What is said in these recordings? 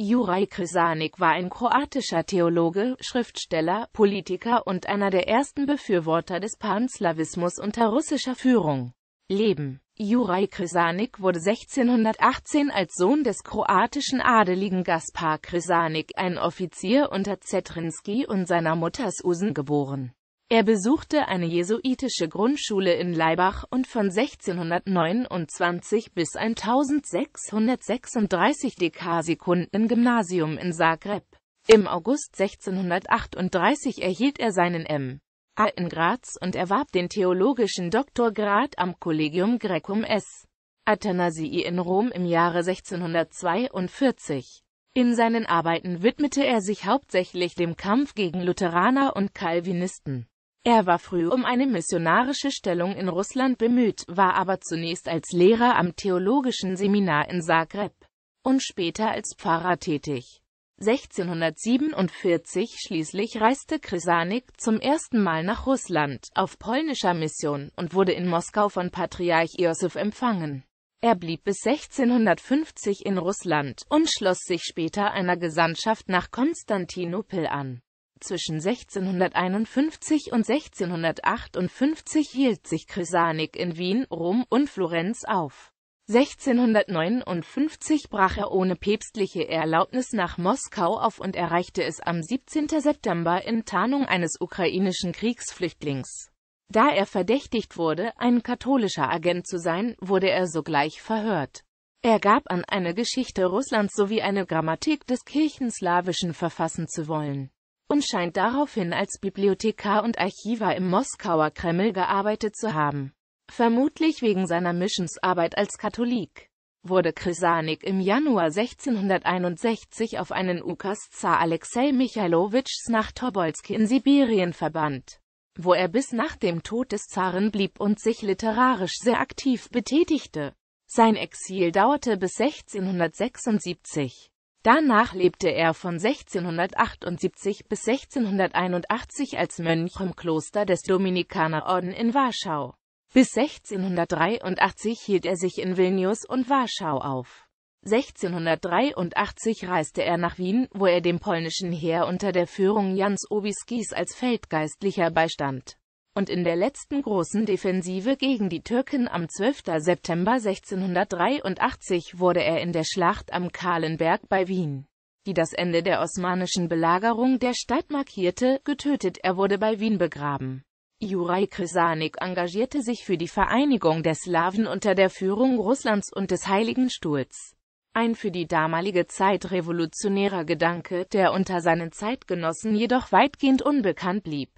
Juraj Kresanik war ein kroatischer Theologe, Schriftsteller, Politiker und einer der ersten Befürworter des Panslawismus unter russischer Führung. Leben Juraj Kresanik wurde 1618 als Sohn des kroatischen Adeligen Gaspar Kresanik, ein Offizier unter Zetrinski und seiner Mutter Susan geboren. Er besuchte eine jesuitische Grundschule in Laibach und von 1629 bis 1636 Dekasikunden Gymnasium in Zagreb. Im August 1638 erhielt er seinen M. A. in Graz und erwarb den theologischen Doktorgrad am Collegium Graecum S. Athanasii in Rom im Jahre 1642. In seinen Arbeiten widmete er sich hauptsächlich dem Kampf gegen Lutheraner und Calvinisten. Er war früh um eine missionarische Stellung in Russland bemüht, war aber zunächst als Lehrer am theologischen Seminar in Zagreb und später als Pfarrer tätig. 1647 schließlich reiste Krisanik zum ersten Mal nach Russland auf polnischer Mission und wurde in Moskau von Patriarch Iosif empfangen. Er blieb bis 1650 in Russland und schloss sich später einer Gesandtschaft nach Konstantinopel an. Zwischen 1651 und 1658 hielt sich Chrysanik in Wien, Rom und Florenz auf. 1659 brach er ohne päpstliche Erlaubnis nach Moskau auf und erreichte es am 17. September in Tarnung eines ukrainischen Kriegsflüchtlings. Da er verdächtigt wurde, ein katholischer Agent zu sein, wurde er sogleich verhört. Er gab an, eine Geschichte Russlands sowie eine Grammatik des kirchenslawischen verfassen zu wollen und scheint daraufhin als Bibliothekar und Archivar im Moskauer Kreml gearbeitet zu haben. Vermutlich wegen seiner Missionsarbeit als Katholik wurde Krisanik im Januar 1661 auf einen Ukas Zar Alexei Michailowitschs nach Tobolsk in Sibirien verbannt, wo er bis nach dem Tod des Zaren blieb und sich literarisch sehr aktiv betätigte. Sein Exil dauerte bis 1676. Danach lebte er von 1678 bis 1681 als Mönch im Kloster des Dominikanerorden in Warschau. Bis 1683 hielt er sich in Vilnius und Warschau auf. 1683 reiste er nach Wien, wo er dem polnischen Heer unter der Führung Jans Obiskis als Feldgeistlicher beistand und in der letzten großen Defensive gegen die Türken am 12. September 1683 wurde er in der Schlacht am Kahlenberg bei Wien, die das Ende der osmanischen Belagerung der Stadt markierte, getötet. Er wurde bei Wien begraben. Juraj Krisanik engagierte sich für die Vereinigung der Slawen unter der Führung Russlands und des Heiligen Stuhls. Ein für die damalige Zeit revolutionärer Gedanke, der unter seinen Zeitgenossen jedoch weitgehend unbekannt blieb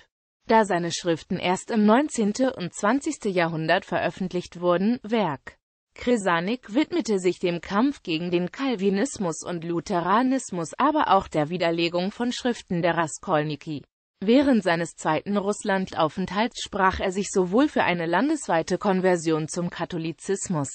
da seine Schriften erst im 19. und 20. Jahrhundert veröffentlicht wurden, Werk. Kresanik widmete sich dem Kampf gegen den Calvinismus und Lutheranismus, aber auch der Widerlegung von Schriften der Raskolniki. Während seines zweiten Russlandaufenthalts sprach er sich sowohl für eine landesweite Konversion zum Katholizismus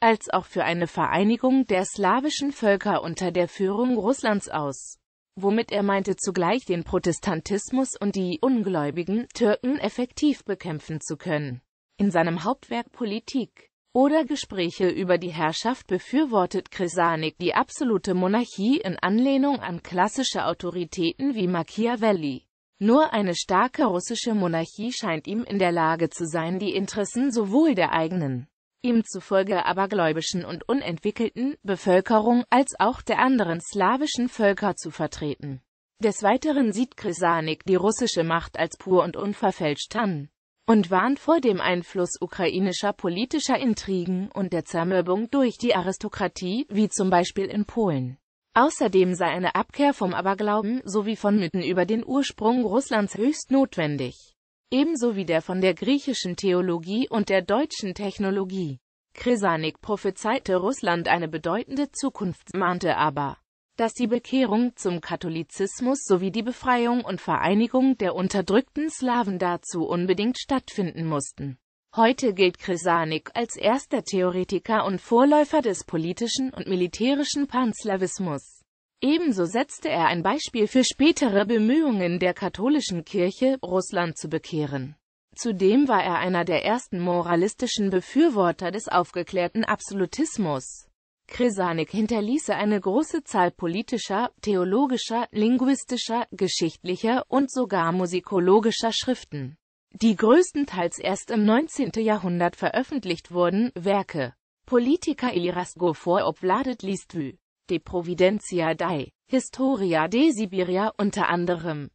als auch für eine Vereinigung der slawischen Völker unter der Führung Russlands aus womit er meinte zugleich den Protestantismus und die ungläubigen Türken effektiv bekämpfen zu können. In seinem Hauptwerk Politik oder Gespräche über die Herrschaft befürwortet Kresanik die absolute Monarchie in Anlehnung an klassische Autoritäten wie Machiavelli. Nur eine starke russische Monarchie scheint ihm in der Lage zu sein, die Interessen sowohl der eigenen ihm zufolge abergläubischen und unentwickelten Bevölkerung als auch der anderen slawischen Völker zu vertreten. Des Weiteren sieht Krisanik die russische Macht als pur und unverfälscht an und warnt vor dem Einfluss ukrainischer politischer Intrigen und der Zermürbung durch die Aristokratie, wie zum Beispiel in Polen. Außerdem sei eine Abkehr vom Aberglauben sowie von Mythen über den Ursprung Russlands höchst notwendig ebenso wie der von der griechischen Theologie und der deutschen Technologie. Krisanik prophezeite Russland eine bedeutende Zukunft, mahnte aber, dass die Bekehrung zum Katholizismus sowie die Befreiung und Vereinigung der unterdrückten Slawen dazu unbedingt stattfinden mussten. Heute gilt Krisanik als erster Theoretiker und Vorläufer des politischen und militärischen Panslawismus. Ebenso setzte er ein Beispiel für spätere Bemühungen der katholischen Kirche, Russland zu bekehren. Zudem war er einer der ersten moralistischen Befürworter des aufgeklärten Absolutismus. Kresanik hinterließe eine große Zahl politischer, theologischer, linguistischer, geschichtlicher und sogar musikologischer Schriften, die größtenteils erst im 19. Jahrhundert veröffentlicht wurden, Werke. Politiker Iras Gofor Obladet Listwy de Providencia dei Historia de Sibiria unter anderem